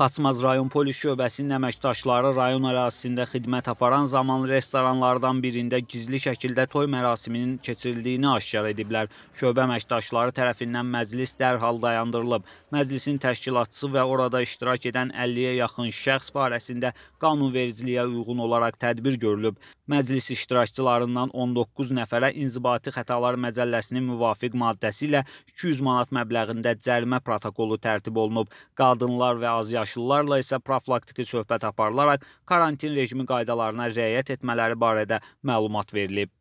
Xaçmaz rayon polis şöbəsinin əməkdaşları rayon ərazisində xidmət aparan zaman restoranlardan birində gizli şəkildə toy mərasiminin keçirildiyini aşkar ediblər. Şöbə əməkdaşları tərəfindən məclis dərhal dayandırılıb. Məclisin təşkilatçısı və orada iştirak edən 50-yə yaxın şəxs barəsində qanunvericiliyə uyğun olaraq tədbir görülüb. Məclis iştirakçılarından 19 nəfərə inzibati xətalar məcəlləsinin müvafiq maddəsi ilə 200 manat məbləğində cərimə protokolu tərtib olunub. Qadınlar və azyaşlılar Əməkdaşlarla isə profilaktiki söhbət aparılaraq karantin rejimi qaydalarına riayət etmələri barədə məlumat verilib.